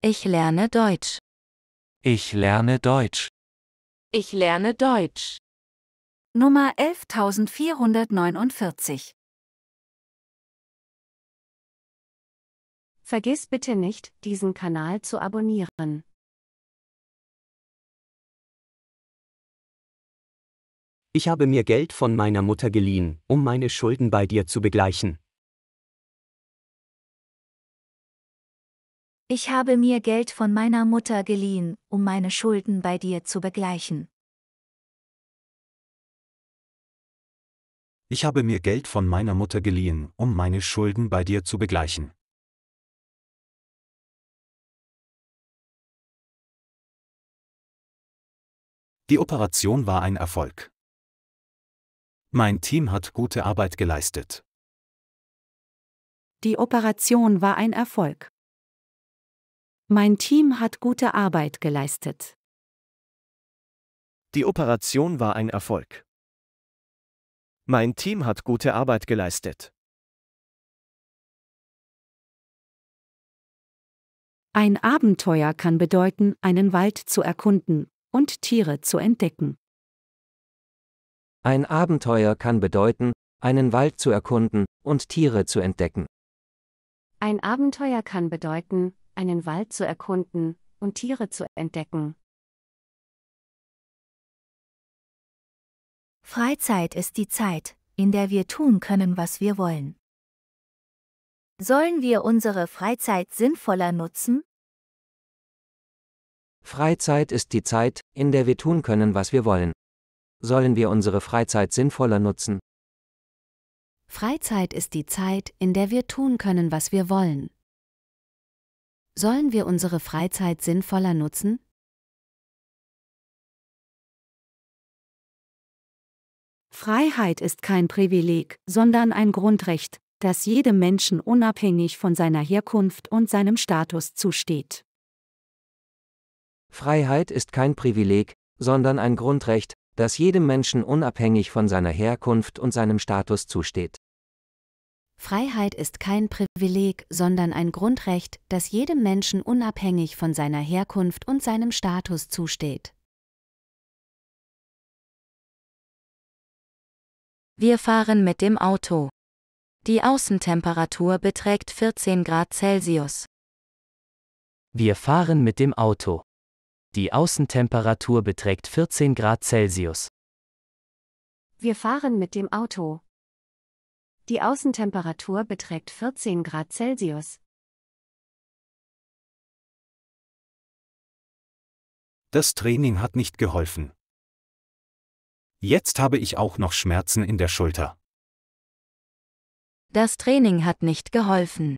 Ich lerne Deutsch. Ich lerne Deutsch. Ich lerne Deutsch. Nummer 11449 Vergiss bitte nicht, diesen Kanal zu abonnieren. Ich habe mir Geld von meiner Mutter geliehen, um meine Schulden bei dir zu begleichen. Ich habe mir Geld von meiner Mutter geliehen, um meine Schulden bei dir zu begleichen. Ich habe mir Geld von meiner Mutter geliehen, um meine Schulden bei dir zu begleichen. Die Operation war ein Erfolg. Mein Team hat gute Arbeit geleistet. Die Operation war ein Erfolg. Mein Team hat gute Arbeit geleistet. Die Operation war ein Erfolg. Mein Team hat gute Arbeit geleistet. Ein Abenteuer kann bedeuten, einen Wald zu erkunden und Tiere zu entdecken. Ein Abenteuer kann bedeuten, einen Wald zu erkunden und Tiere zu entdecken. Ein Abenteuer kann bedeuten, einen Wald zu erkunden und Tiere zu entdecken. Freizeit ist die Zeit, in der wir tun können, was wir wollen. Sollen wir unsere Freizeit sinnvoller nutzen? Freizeit ist die Zeit, in der wir tun können, was wir wollen. Sollen wir unsere Freizeit sinnvoller nutzen? Freizeit ist die Zeit, in der wir tun können, was wir wollen. Sollen wir unsere Freizeit sinnvoller nutzen? Freiheit ist kein Privileg, sondern ein Grundrecht, das jedem Menschen unabhängig von seiner Herkunft und seinem Status zusteht. Freiheit ist kein Privileg, sondern ein Grundrecht, das jedem Menschen unabhängig von seiner Herkunft und seinem Status zusteht. Freiheit ist kein Privileg, sondern ein Grundrecht, das jedem Menschen unabhängig von seiner Herkunft und seinem Status zusteht. Wir fahren mit dem Auto. Die Außentemperatur beträgt 14 Grad Celsius. Wir fahren mit dem Auto. Die Außentemperatur beträgt 14 Grad Celsius. Wir fahren mit dem Auto. Die Außentemperatur beträgt 14 Grad Celsius. Das Training hat nicht geholfen. Jetzt habe ich auch noch Schmerzen in der Schulter. Das Training hat nicht geholfen.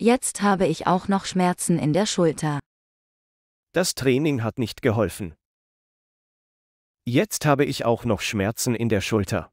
Jetzt habe ich auch noch Schmerzen in der Schulter. Das Training hat nicht geholfen. Jetzt habe ich auch noch Schmerzen in der Schulter.